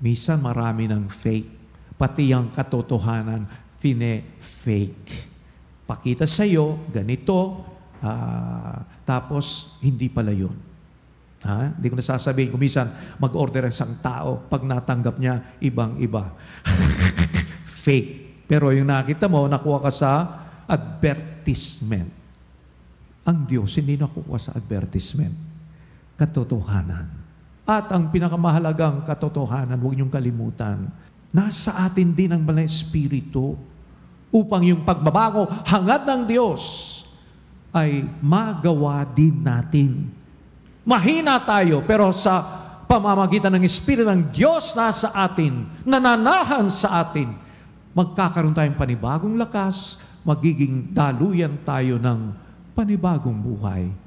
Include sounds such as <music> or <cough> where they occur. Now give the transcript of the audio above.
Misa marami ng fake. Pati ang katotohanan, fine-fake. Pakita sa iyo, ganito, uh, tapos hindi pala yun. Ha? Hindi ko nasasabihin kung minsan mag-order ang isang tao, pag natanggap niya, ibang-iba. <laughs> Fake. Pero yung nakita mo, nakuha ka sa advertisement. Ang Diyos hindi nakukuha sa advertisement. Katotohanan. At ang pinakamahalagang katotohanan, huwag niyong kalimutan, nasa atin din ang banal espiritu upang yung pagbabago, hangad ng Diyos, ay magawa din natin. Mahina tayo, pero sa pamamagitan ng Espiritu ng Diyos na sa atin, nananahan sa atin, magkakaroon tayong panibagong lakas, magiging daluyan tayo ng panibagong buhay.